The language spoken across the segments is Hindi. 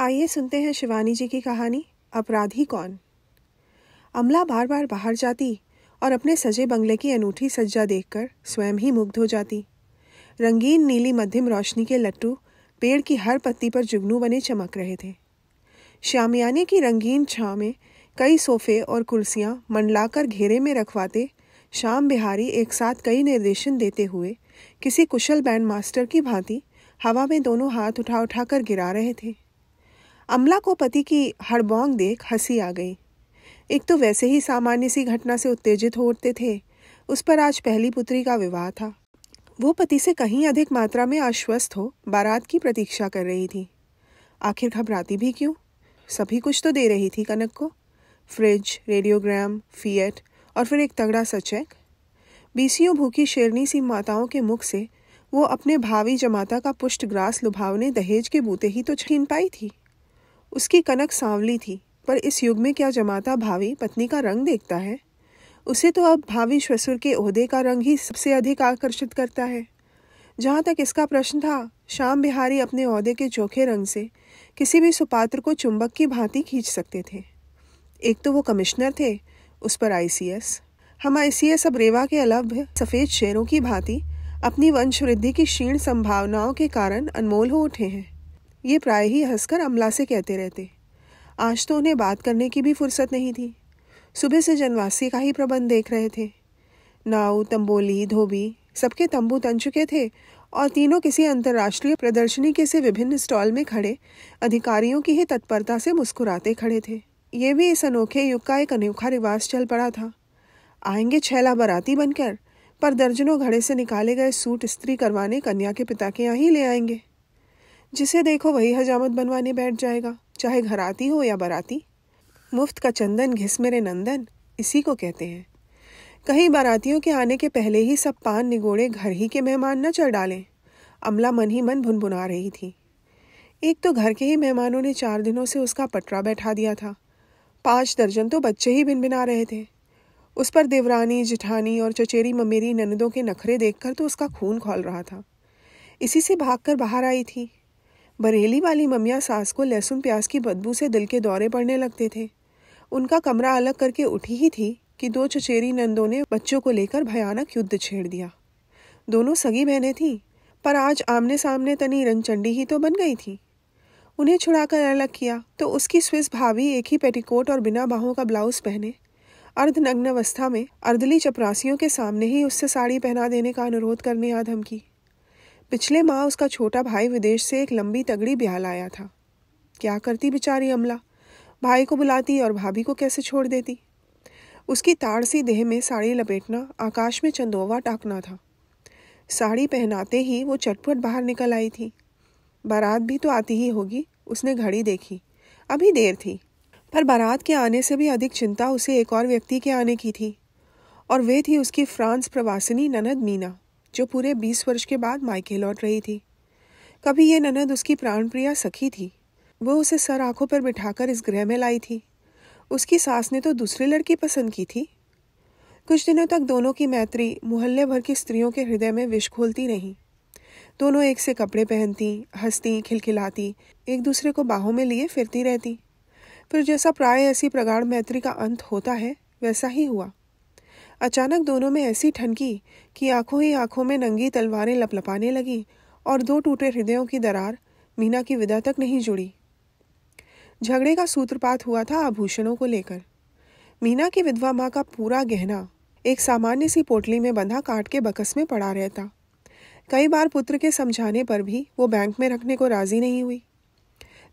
आइए सुनते हैं शिवानी जी की कहानी अपराधी कौन अमला बार बार बाहर जाती और अपने सजे बंगले की अनूठी सज्जा देखकर स्वयं ही मुग्ध हो जाती रंगीन नीली मध्यम रोशनी के लट्टू पेड़ की हर पत्ती पर जुगनू बने चमक रहे थे श्यामियाने की रंगीन छाँ में कई सोफे और कुर्सियाँ मंडलाकर घेरे में रखवाते श्याम बिहारी एक साथ कई निर्देशन देते हुए किसी कुशल बैंड मास्टर की भांति हवा में दोनों हाथ उठा उठा कर गिरा रहे थे अमला को पति की हड़बोंग देख हंसी आ गई एक तो वैसे ही सामान्य सी घटना से उत्तेजित हो उठते थे उस पर आज पहली पुत्री का विवाह था वो पति से कहीं अधिक मात्रा में आश्वस्त हो बारात की प्रतीक्षा कर रही थी आखिर घबराती भी क्यों सभी कुछ तो दे रही थी कनक को फ्रिज रेडियोग्राम फीएट और फिर एक तगड़ा सा चेक बीसियों भूखी शेरनी सी माताओं के मुख से वो अपने भावी जमाता का पुष्ट ग्रास लुभावने दहेज के बूते ही तो छीन पाई थी उसकी कनक सांवली थी पर इस युग में क्या जमाता भावी पत्नी का रंग देखता है उसे तो अब भावी श्वसुर के ओहदे का रंग ही सबसे अधिक आकर्षित करता है जहाँ तक इसका प्रश्न था श्याम बिहारी अपने ओहदे के चोखे रंग से किसी भी सुपात्र को चुंबक की भांति खींच सकते थे एक तो वो कमिश्नर थे उस पर आईसीएस हम आईसीएस अब रेवा के अलभ्य सफ़ेद शेरों की भांति अपनी वंशवृद्धि की क्षीण संभावनाओं के कारण अनमोल हो उठे हैं ये प्राय ही हंसकर अमला से कहते रहते आज तो उन्हें बात करने की भी फुर्सत नहीं थी सुबह से जनवासी का ही प्रबंध देख रहे थे नाव तंबोली धोबी सबके तंबू तन चुके थे और तीनों किसी अंतर्राष्ट्रीय प्रदर्शनी के से विभिन्न स्टॉल में खड़े अधिकारियों की ही तत्परता से मुस्कुराते खड़े थे ये भी इस अनोखे युग का एक अनोखा रिवाज चल पड़ा था आएंगे छैला बराती बनकर पर दर्जनों घड़े से निकाले गए सूट स्त्री करवाने कन्या के पिता के यहाँ ही ले आएंगे जिसे देखो वही हजामत बनवाने बैठ जाएगा चाहे घर आती हो या बराती मुफ्त का चंदन घिस मेरे नंदन इसी को कहते हैं कहीं बारातियों के आने के पहले ही सब पान निगोड़े घर ही के मेहमान न चढ़ डालें अमला मन ही मन भुनभुना रही थी एक तो घर के ही मेहमानों ने चार दिनों से उसका पटरा बैठा दिया था पाँच दर्जन तो बच्चे ही बिनबिना रहे थे उस पर देवरानी जिठानी और चचेरी ममेरी ननदों के नखरे देखकर तो उसका खून खोल रहा था इसी से भागकर बाहर आई थी बरेली वाली ममिया सास को लहसुन प्याज की बदबू से दिल के दौरे पड़ने लगते थे उनका कमरा अलग करके उठी ही थी कि दो चचेरी नंदों ने बच्चों को लेकर भयानक युद्ध छेड़ दिया दोनों सगी बहनें थीं पर आज आमने सामने तनी रनचंडी ही तो बन गई थी उन्हें छुड़ाकर अलग किया तो उसकी स्विस भाभी एक ही पेटीकोट और बिना बाहों का ब्लाउज पहने अर्धनग्न अवस्था में अर्धली चपरासियों के सामने ही उससे साड़ी पहना देने का अनुरोध करने या धमकी पिछले माह उसका छोटा भाई विदेश से एक लंबी तगड़ी ब्याह लाया था क्या करती बेचारी अमला भाई को बुलाती और भाभी को कैसे छोड़ देती उसकी ताड़सी देह में साड़ी लपेटना आकाश में चंदोवा टाकना था साड़ी पहनाते ही वो चटपट बाहर निकल आई थी बारात भी तो आती ही होगी उसने घड़ी देखी अभी देर थी पर बारात के आने से भी अधिक चिंता उसे एक और व्यक्ति के आने की थी और वे थी उसकी फ्रांस प्रवासिनी ननद मीना जो पूरे बीस वर्ष के बाद मायके लौट रही थी कभी ये ननद उसकी प्राणप्रिया सखी थी वो उसे सर आंखों पर बिठाकर इस गृह में लाई थी उसकी सास ने तो दूसरी लड़की पसंद की थी कुछ दिनों तक दोनों की मैत्री मोहल्ले भर की स्त्रियों के हृदय में विष खोलती रही दोनों एक से कपड़े पहनती हंसती खिलखिलाती एक दूसरे को बाहों में लिए फिरती रहती फिर जैसा प्राय ऐसी प्रगाढ़ मैत्री का अंत होता है वैसा ही हुआ अचानक दोनों में ऐसी ठनकी कि आंखों ही आंखों में नंगी तलवारें लपलपाने लगी और दो टूटे हृदयों की दरार मीना की विदा तक नहीं जुड़ी झगड़े का सूत्रपात हुआ था आभूषणों को लेकर मीना की विधवा माँ का पूरा गहना एक सामान्य सी पोटली में बंधा काट के बकस में पड़ा रहता कई बार पुत्र के समझाने पर भी वो बैंक में रखने को राजी नहीं हुई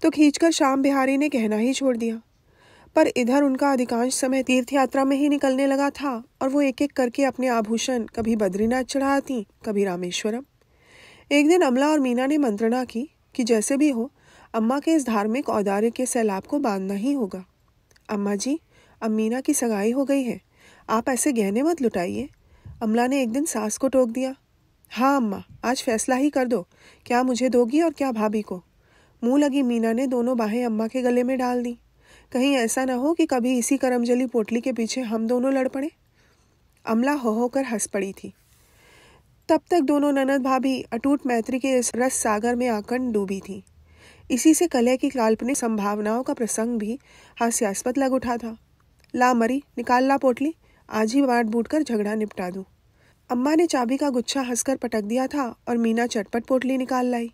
तो खींचकर शाम बिहारी ने कहना ही छोड़ दिया पर इधर उनका अधिकांश समय तीर्थ यात्रा में ही निकलने लगा था और वो एक एक करके अपने आभूषण कभी बद्रीनाथ चढ़ाती कभी रामेश्वरम एक दिन अमला और मीना ने मंत्रणा की कि जैसे भी हो अम्मा के इस धार्मिक औदार्य के सैलाब को बांधना ही होगा अम्मा जी अब मीना की सगाई हो गई है आप ऐसे गहने मत लुटाइए अमला ने एक दिन सास को टोक दिया हाँ अम्मा आज फैसला ही कर दो क्या मुझे दोगी और क्या भाभी को मुंह लगी मीना ने दोनों बाहें अम्मा के गले में डाल दी कहीं ऐसा ना हो कि कभी इसी करमजली पोटली के पीछे हम दोनों लड़ पड़े अमला हो होकर हंस पड़ी थी तब तक दोनों ननद भाभी अटूट मैत्री के इस रस सागर में आकर डूबी थी इसी से कलह की काल्पनिक संभावनाओं का प्रसंग भी हास्यास्पद लग उठा था ला मरी निकाल ला पोटली आज ही बाट बूट कर झगड़ा निपटा दूँ अम्मा ने चाबी का गुच्छा हंसकर पटक दिया था और मीना चटपट पोटली निकाल लाई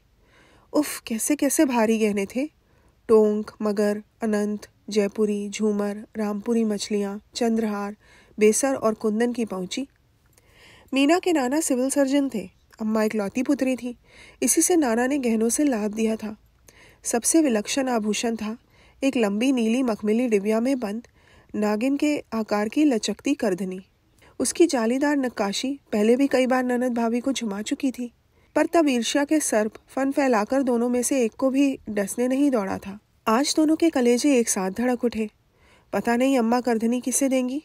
उफ कैसे कैसे भारी गहने थे टोंक मगर अनंत जयपुरी झूमर रामपुरी मछलियाँ चंद्रहार बेसर और कुंदन की पहुँची मीना के नाना सिविल सर्जन थे अम्मा एक लौती पुत्री थी इसी से नाना ने गहनों से लाभ दिया था सबसे विलक्षण आभूषण था एक लंबी नीली मखमली डिबिया में बंद नागिन के आकार की लचकती करधनी उसकी जालीदार नक्काशी पहले भी कई बार ननद भाभी को झुमा चुकी थी पर तब ईर्ष्या के सर्प फन फैलाकर दोनों में से एक को भी डसने नहीं दौड़ा था आज दोनों के कलेजे एक साथ धड़क उठे पता नहीं अम्मा करधनी किसे देंगी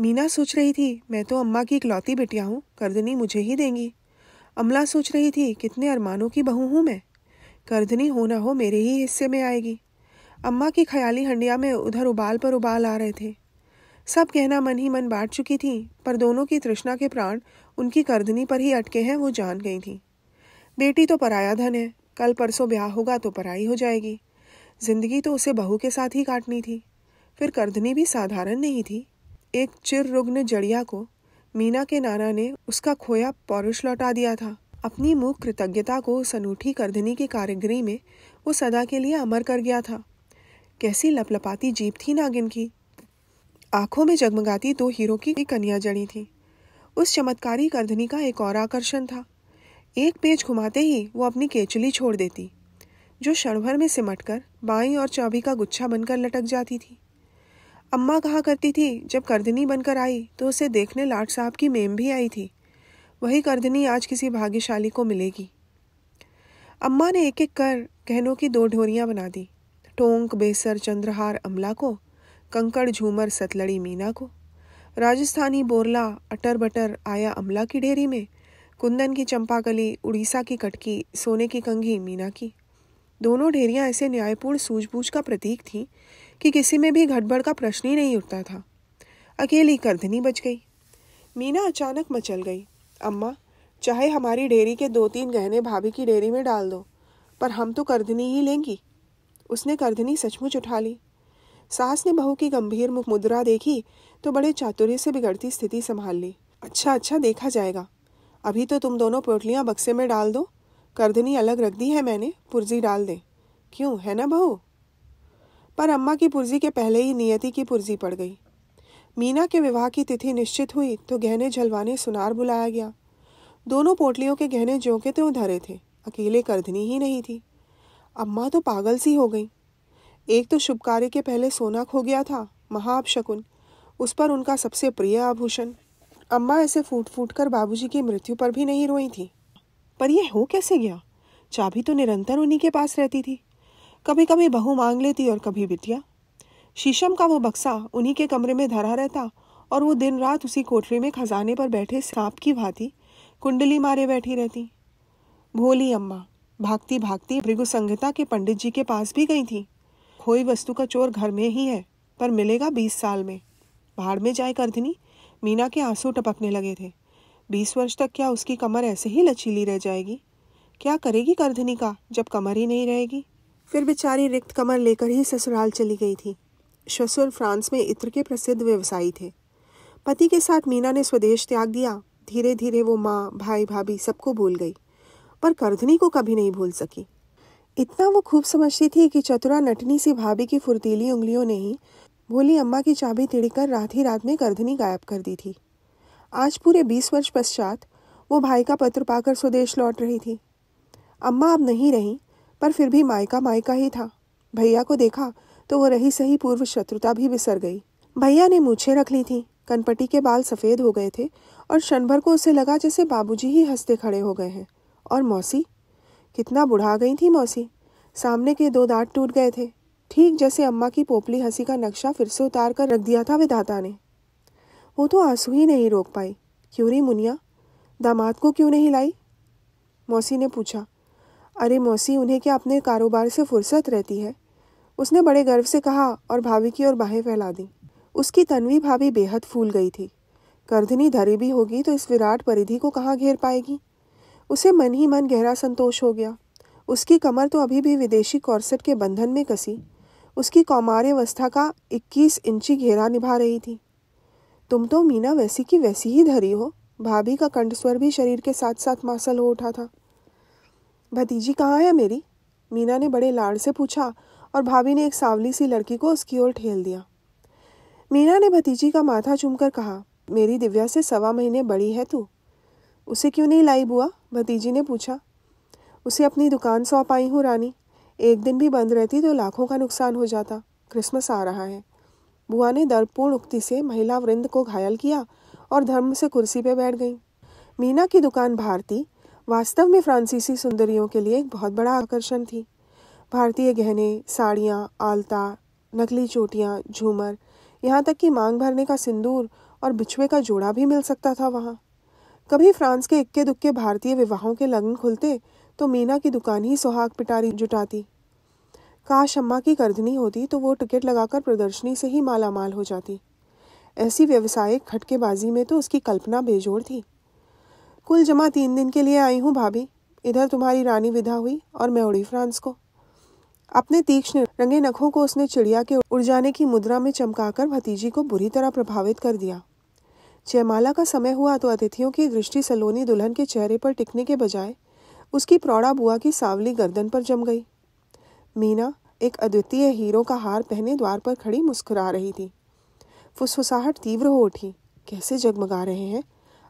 मीना सोच रही थी मैं तो अम्मा की इकलौती बेटिया हूँ करधनी मुझे ही देंगी अमला सोच रही थी कितने अरमानों की बहू हूँ मैं करधनी हो ना हो मेरे ही हिस्से में आएगी अम्मा की ख्याली हंडिया में उधर उबाल पर उबाल आ रहे थे सब कहना मन ही मन बांट चुकी थी पर दोनों की तृष्णा के प्राण उनकी करधनी पर ही अटके हैं वो जान गई थी बेटी तो पराया धन है कल परसों ब्याह होगा तो पराई हो जाएगी जिंदगी तो उसे बहू के साथ ही काटनी थी फिर करधनी भी साधारण नहीं थी एक चिर रुग्न जड़िया को मीना के नाना ने उसका खोया पौरुष लौटा दिया था अपनी मुख कृतज्ञता को उस अनूठी करधनी की कारिगरी में वो सदा के लिए अमर कर गया था कैसी लपलपाती जीप थी नागिन की आंखों में जगमगाती दो हीरो की कन्या जड़ी थी उस चमत्कारी करधनी का एक और आकर्षण था एक पेज घुमाते ही वो अपनी केचली छोड़ देती जो क्षणभर में सिमटकर बाई और चाबी का गुच्छा बनकर लटक जाती थी अम्मा कहा करती थी जब करदनी बनकर आई तो उसे देखने लाट साहब की मेम भी आई थी वही करदनी आज किसी भाग्यशाली को मिलेगी अम्मा ने एक एक कर गहनों की दो ढोरियां बना दी टोंक बेसर चंद्रहार अमला को कंकड़ झूमर सतलड़ी मीना को राजस्थानी बोरला अटर बटर आया अमला की ढेरी में कुंदन की चंपाकली उड़ीसा की कटकी सोने की कंघी मीना की दोनों ढेरियां ऐसे न्यायपूर्ण सूझबूझ का प्रतीक थीं कि किसी में भी घटबड़ का प्रश्न ही नहीं उठता था अकेली करधनी बच गई मीना अचानक मचल गई अम्मा चाहे हमारी डेरी के दो तीन गहने भाभी की डेरी में डाल दो पर हम तो करधनी ही लेंगी उसने करधनी सचमुच उठा ली सास ने बहू की गंभीर मुद्रा देखी तो बड़े चातुर्य से बिगड़ती स्थिति संभाल ली अच्छा अच्छा देखा जाएगा अभी तो तुम दोनों पोटलियाँ बक्से में डाल दो करधनी अलग रख दी है मैंने पुर्जी डाल दें क्यों है ना बहू पर अम्मा की पुर्जी के पहले ही नियति की पुर्जी पड़ गई मीना के विवाह की तिथि निश्चित हुई तो गहने झलवाने सुनार बुलाया गया दोनों पोटलियों के गहने ज्यों के त्यों धरे थे अकेले करधनी ही नहीं थी अम्मा तो पागल सी हो गई एक तो शुभ कार्य के पहले सोना खो गया था महाअपशकुन उस पर उनका सबसे प्रिय आभूषण अम्मा ऐसे फूट फूट कर बाबूजी की मृत्यु पर भी नहीं रोई थी पर यह हो कैसे गया चाबी तो निरंतर उन्हीं के पास रहती थी कभी कभी बहू मांग लेती और कभी बिटिया शीशम का वो बक्सा उन्हीं के कमरे में धरा रहता और वो दिन रात उसी कोठरी में खजाने पर बैठे सांप की भांति कुंडली मारे बैठी रहती भोली अम्मा भागती भागती भृगु संहिता के पंडित जी के पास भी गई थी खोई वस्तु का चोर घर में ही है पर मिलेगा बीस साल में भाड़ में जाए करधनी मीना के आंसू टपकने लगे थे बीस वर्ष तक क्या उसकी कमर ऐसे ही लचीली रह जाएगी क्या करेगी करधनी का जब कमर ही नहीं रहेगी फिर बेचारी रिक्त कमर लेकर ही ससुराल चली गई थी ससुर फ्रांस में इत्र के प्रसिद्ध व्यवसायी थे पति के साथ मीना ने स्वदेश त्याग दिया धीरे धीरे वो माँ भाई भाभी सबको भूल गई पर करधनी को कभी नहीं भूल सकी इतना वो खूब समझती थी कि चतुरा नटनी सी भाभी की फुर्तीली उंगलियों ने ही भोली अम्मा की चाबी तिड़कर रात ही रात में करधनी गायब कर दी थी आज पूरे बीस वर्ष पश्चात वो भाई का पत्र पाकर स्वदेश लौट रही थी अम्मा अब नहीं रही पर फिर भी मायका मायका ही था भैया को देखा तो वो रही सही पूर्व शत्रुता भी बिसर गई भैया ने मूछे रख ली थी कनपटी के बाल सफ़ेद हो गए थे और क्षणभर को उसे लगा जैसे बाबूजी ही हंसते खड़े हो गए हैं और मौसी कितना बुढ़ा गई थी मौसी सामने के दो दांत टूट गए थे ठीक जैसे अम्मा की पोपली हंसी का नक्शा फिर से उतार कर रख दिया था विधाता ने वो तो आंसू ही नहीं रोक पाई क्यों रही मुनिया दामाद को क्यों नहीं लाई मौसी ने पूछा अरे मौसी उन्हें क्या अपने कारोबार से फुर्सत रहती है उसने बड़े गर्व से कहा और भाभी की ओर बाहें फैला दी उसकी तनवी भाभी बेहद फूल गई थी करधनी धरी भी होगी तो इस विराट परिधि को कहाँ घेर पाएगी उसे मन ही मन गहरा संतोष हो गया उसकी कमर तो अभी भी विदेशी कॉर्सेट के बंधन में कसी उसकी कौमार्यवस्था का 21 इंची घेरा निभा रही थी तुम तो मीना वैसी की वैसी ही धरी हो भाभी का कंठस्वर भी शरीर के साथ साथ मासल हो उठा था भतीजी कहाँ है मेरी मीना ने बड़े लाड़ से पूछा और भाभी ने एक सावली सी लड़की को उसकी ओर ठेल दिया मीना ने भतीजी का माथा चूमकर कहा मेरी दिव्या से सवा महीने बड़ी है तू उसे क्यों नहीं लाई बुआ भतीजी ने पूछा उसे अपनी दुकान सौंप आई हूँ रानी एक दिन भी बंद रहती तो लाखों का नुकसान हो जाता क्रिसमस आ रहा है बुआ ने दर्दपूर्ण उक्ति से महिला वृंद को घायल किया और धर्म से कुर्सी पर बैठ गई मीना की दुकान भारती वास्तव में फ्रांसीसी सुंदरियों के लिए एक बहुत बड़ा आकर्षण थी भारतीय गहने साड़ियाँ आलता नकली चोटियाँ झूमर यहाँ तक कि मांग भरने का सिंदूर और बिछुए का जोड़ा भी मिल सकता था वहाँ कभी फ्रांस के इक्के दुक्के भारतीय विवाहों के लग्न खुलते तो मीना की दुकान ही सुहाग पिटारी जुटाती काश अम्मा की गर्दनी होती तो वो टिकट लगाकर प्रदर्शनी से ही मालामाल हो जाती ऐसी व्यवसायिक खटकेबाजी में तो उसकी कल्पना बेजोड़ थी कुल जमा तीन दिन के लिए आई हूँ भाभी इधर तुम्हारी रानी विदा हुई और मैं उड़ी फ्रांस को अपने तीक्ष्ण रंगे नखों को उसने चिड़िया के उड़ जाने की मुद्रा में चमकाकर भतीजी को बुरी तरह प्रभावित कर दिया जयमाला का समय हुआ तो अतिथियों की दृष्टि सलोनी दुल्हन के चेहरे पर टिकने के बजाय उसकी प्रौढ़ा बुआ की सावली गर्दन पर जम गई मीना एक अद्वितीय हीरो का हार पहने द्वार पर खड़ी मुस्कुरा रही थी फुसफुसाहट तीव्र हो उठी कैसे जगमगा रहे हैं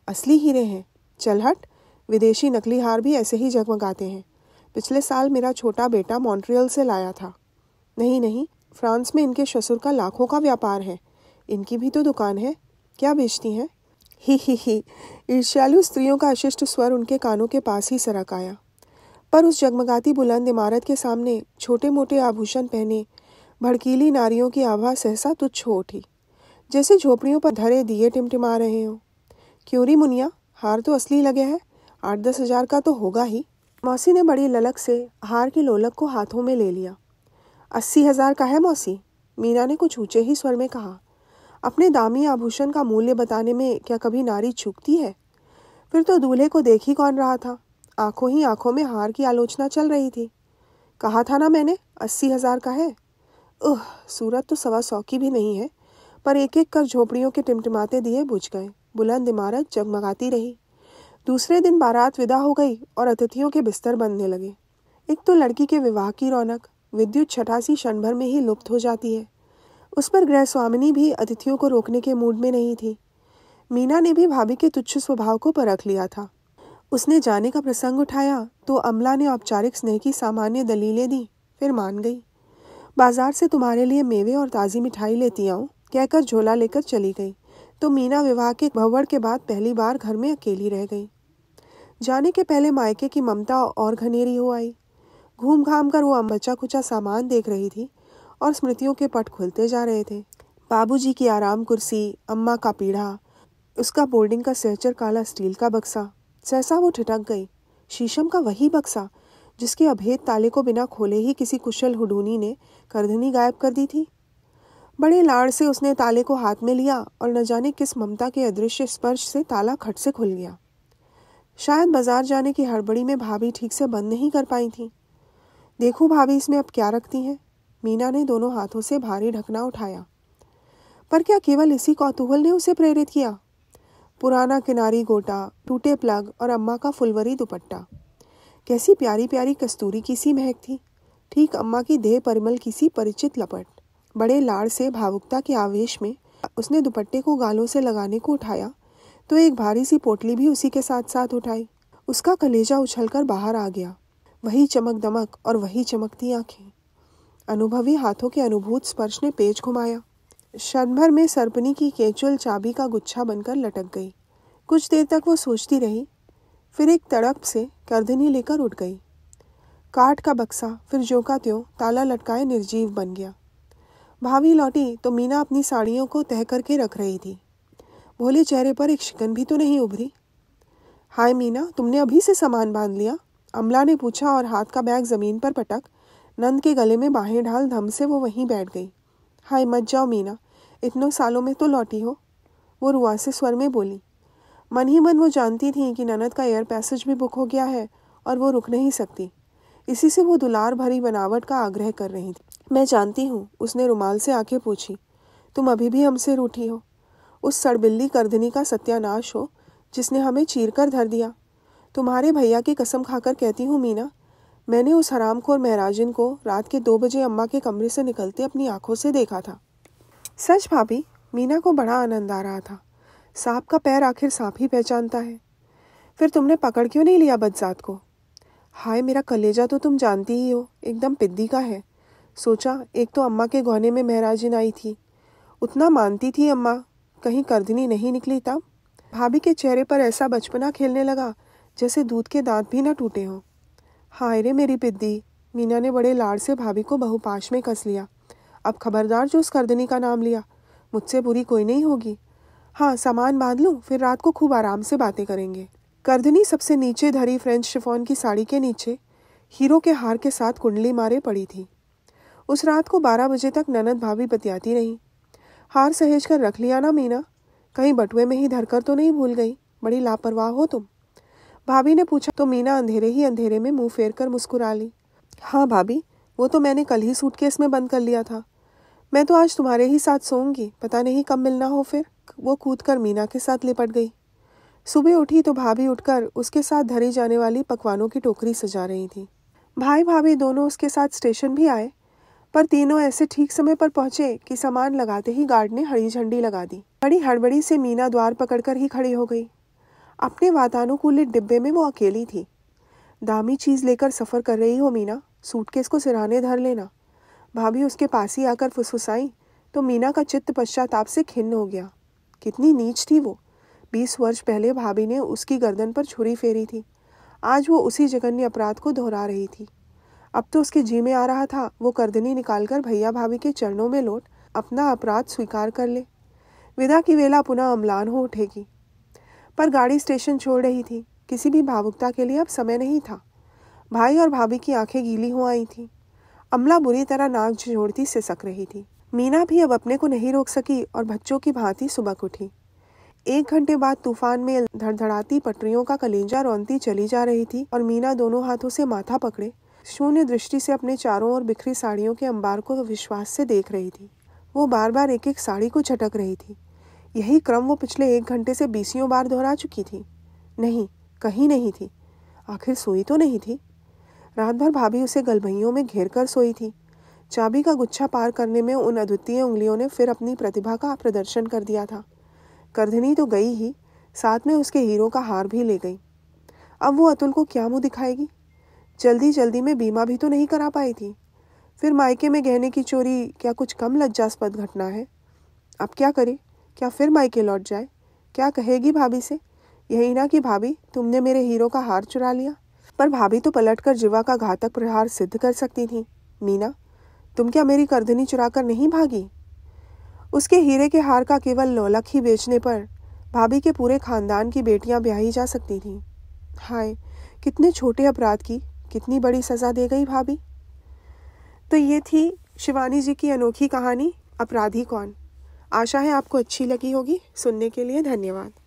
असली हीरे हैं चल हट विदेशी नकली हार भी ऐसे ही जगमगाते हैं पिछले साल मेरा छोटा बेटा मॉन्ट्रियल से लाया था नहीं नहीं फ्रांस में इनके ससुर का लाखों का व्यापार है इनकी भी तो दुकान है क्या बेचती हैं ही ही ही ईर्ष्यालु स्त्रियों का अशिष्ट स्वर उनके कानों के पास ही सरक आया पर उस जगमगाती बुलंद इमारत के सामने छोटे मोटे आभूषण पहने भड़कीली नारियों की आभा सहसा तुच्छ हो उठी जैसे झोपड़ियों पर धरे दिए टिमटिमा रहे हो क्यों री मुनिया हार तो असली लगे है आठ दस हजार का तो होगा ही मौसी ने बड़ी ललक से हार की लोलक को हाथों में ले लिया अस्सी हजार का है मौसी मीना ने कुछ ऊंचे ही स्वर में कहा अपने दामी आभूषण का मूल्य बताने में क्या कभी नारी छुकती है फिर तो दूल्हे को देख ही कौन रहा था आंखों ही आंखों में हार की आलोचना चल रही थी कहा था ना मैंने अस्सी हज़ार का है ओह सूरत तो सवा सौ की भी नहीं है पर एक एक कर झोपड़ियों के टिमटिमाते दिए बुझ गए बुलंद इमारत जगमगाती रही दूसरे दिन बारात विदा हो गई और अतिथियों के बिस्तर बनने लगे एक तो लड़की के विवाह की रौनक विद्युत छठासी क्षण भर में ही लुप्त हो जाती है उस पर गृह स्वामिनी भी अतिथियों को रोकने के मूड में नहीं थी मीना ने भी भाभी के तुच्छ स्वभाव को परख लिया था उसने जाने का प्रसंग उठाया तो अमला ने औपचारिक स्नेह की सामान्य दलीलें दी फिर मान गई बाजार से तुम्हारे लिए मेवे और ताज़ी मिठाई लेती आऊँ कहकर झोला लेकर चली गई तो मीना विवाह के भवड़ के बाद पहली बार घर में अकेली रह गई जाने के पहले मायके की ममता और घनेरी हो आई घूम घाम कर वो अम्बचा खुचा सामान देख रही थी और स्मृतियों के पट खुलते जा रहे थे बाबूजी की आराम कुर्सी अम्मा का पीढ़ा उसका बोर्डिंग का सहचर काला स्टील का बक्सा सहसा वो ठिटक गई शीशम का वही बक्सा जिसके अभेद ताले को बिना खोले ही किसी कुशल हुडूनी ने करधनी गायब कर दी थी बड़े लाड़ से उसने ताले को हाथ में लिया और न जाने किस ममता के अदृश्य स्पर्श से ताला खट से खुल गया शायद बाजार जाने की हड़बड़ी में भाभी ठीक से बंद नहीं कर पाई थी देखूँ भाभी इसमें अब क्या रखती हैं मीना ने दोनों हाथों से भारी ढकना उठाया पर क्या केवल इसी कौतूहल ने उसे प्रेरित किया पुराना किनारी गोटा टूटे प्लग और अम्मा का फुलवरी दुपट्टा कैसी प्यारी प्यारी कस्तूरी की सी महक थी ठीक अम्मा की देह परिमल की सी परिचित लपट बड़े लाड़ से भावुकता के आवेश में उसने दुपट्टे को गालों से लगाने को उठाया तो एक भारी सी पोटली भी उसी के साथ साथ उठाई उसका कलेजा उछलकर बाहर आ गया वही चमक दमक और वही चमकती आंखें अनुभवी हाथों के अनुभूत स्पर्श ने पेज घुमाया क्षणभर में सरपनी की केचुअल चाबी का गुच्छा बनकर लटक गई कुछ देर तक वो सोचती रही फिर एक तड़प से करधनी लेकर उठ गई काट का बक्सा फिर जो का त्यों ताला लटकाए निर्जीव बन गया भाभी लौटी तो मीना अपनी साड़ियों को तह करके रख रही थी भोले चेहरे पर एक शिकन भी तो नहीं उभरी हाय मीना तुमने अभी से सामान बांध लिया अमला ने पूछा और हाथ का बैग ज़मीन पर पटक नंद के गले में बाहें ढाल धम से वो वहीं बैठ गई हाय मत जाओ मीना इतनों सालों में तो लौटी हो वो रुआ से स्वर में बोली मन ही मन वो जानती थी कि ननद का एयर पैसेज भी बुक हो गया है और वो रुक नहीं सकती इसी से वो दुलार भरी बनावट का आग्रह कर रही थी मैं जानती हूँ उसने रुमाल से आंखें पूछी तुम अभी भी हमसे रूठी हो उस सड़बिल्ली करदनी का सत्यानाश हो जिसने हमें चीर कर धर दिया तुम्हारे भैया की कसम खाकर कहती हूँ मीना मैंने उस हरामखोर महराजिन को रात के दो बजे अम्मा के कमरे से निकलते अपनी आंखों से देखा था सच भाभी मीना को बड़ा आनंद आ रहा था सांप का पैर आखिर सांप ही पहचानता है फिर तुमने पकड़ क्यों नहीं लिया बदसात को हाय मेरा कलेजा तो तुम जानती ही हो एकदम पिद्दी का है सोचा एक तो अम्मा के गहने में महराजिन आई थी उतना मानती थी अम्मा कहीं करदनी नहीं निकली तब भाभी के चेहरे पर ऐसा बचपना खेलने लगा जैसे दूध के दांत भी ना टूटे हों हाय रे मेरी पिद्दी मीना ने बड़े लाड़ से भाभी को बहुपाश में कस लिया अब खबरदार जो उस करदनी का नाम लिया मुझसे बुरी कोई नहीं होगी हाँ सामान बांध लूँ फिर रात को खूब आराम से बातें करेंगे करदनी सबसे नीचे धरी फ्रेंच शिफोन की साड़ी के नीचे हीरो के हार के साथ कुंडली मारे पड़ी थी उस रात को बारह बजे तक ननद भाभी बतियाती रही हार सहेज कर रख लिया ना मीना कहीं बटुए में ही धरकर तो नहीं भूल गई बड़ी लापरवाह हो तुम भाभी ने पूछा तो मीना अंधेरे ही अंधेरे में मुंह फेर कर मुस्कुरा ली हाँ भाभी वो तो मैंने कल ही सूटकेस में बंद कर लिया था मैं तो आज तुम्हारे ही साथ सोऊंगी पता नहीं कब मिलना हो फिर वो कूद कर मीना के साथ लिपट गई सुबह उठी तो भाभी उठकर उसके साथ धरी जाने वाली पकवानों की टोकरी सजा रही थी भाई भाभी दोनों उसके साथ स्टेशन भी आए पर तीनों ऐसे ठीक समय पर पहुंचे कि सामान लगाते ही गार्ड ने हरी झंडी लगा दी बड़ी हड़बड़ी से मीना द्वार पकड़कर ही खड़ी हो गई अपने वातानुकूलित डिब्बे में वो अकेली थी दामी चीज़ लेकर सफ़र कर रही हो मीना सूटकेस को सिराने धर लेना भाभी उसके पास ही आकर फुसफुसाई तो मीना का चित्त पश्चाताप से खिन्न हो गया कितनी नीच थी वो बीस वर्ष पहले भाभी ने उसकी गर्दन पर छुरी फेरी थी आज वो उसी जघन्य अपराध को दोहरा रही थी अब तो उसके जी में आ रहा था वो करदनी निकालकर भैया भाभी के चरणों में लौट अपना अपराध स्वीकार कर ले विदा की वेला पुनः अमलान हो उठेगी पर गाड़ी स्टेशन छोड़ रही थी किसी भी भावुकता के लिए अब समय नहीं था भाई और भाभी की आंखें गीली हो आई थीं अमला बुरी तरह नाक झोड़ती सिसक रही थी मीना भी अब अपने को नहीं रोक सकी और बच्चों की भांति सुबह उठी एक घंटे बाद तूफान में धड़धड़ाती पटरियों का कलेजा रौनती चली जा रही थी और मीना दोनों हाथों से माथा पकड़े शून्य दृष्टि से अपने चारों और बिखरी साड़ियों के अंबार को विश्वास से देख रही थी वो बार बार एक एक साड़ी को झटक रही थी यही क्रम वो पिछले एक घंटे से बीसियों बार दोहरा चुकी थी नहीं कहीं नहीं थी आखिर सोई तो नहीं थी रात भर भाभी उसे गलभियों में घेर कर सोई थी चाबी का गुच्छा पार करने में उन अद्वितीय उंगलियों ने फिर अपनी प्रतिभा का प्रदर्शन कर दिया था करधनी तो गई ही साथ में उसके हीरो का हार भी ले गई अब वो अतुल को क्या मुंह दिखाएगी जल्दी जल्दी में बीमा भी तो नहीं करा पाई थी फिर मायके में गहने की चोरी क्या कुछ कम लज्जास्पद घटना है अब क्या करे क्या फिर मायके लौट जाए क्या कहेगी भाभी से यही ना कि भाभी तुमने मेरे हीरो का हार चुरा लिया पर भाभी तो पलटकर जीवा का घातक प्रहार सिद्ध कर सकती थी मीना तुम क्या मेरी करधनी चुराकर नहीं भागी उसके हीरे के हार का केवल लौलक ही बेचने पर भाभी के पूरे खानदान की बेटियां ब्याही जा सकती थीं हाय कितने छोटे अपराध की कितनी बड़ी सज़ा दे गई भाभी तो ये थी शिवानी जी की अनोखी कहानी अपराधी कौन आशा है आपको अच्छी लगी होगी सुनने के लिए धन्यवाद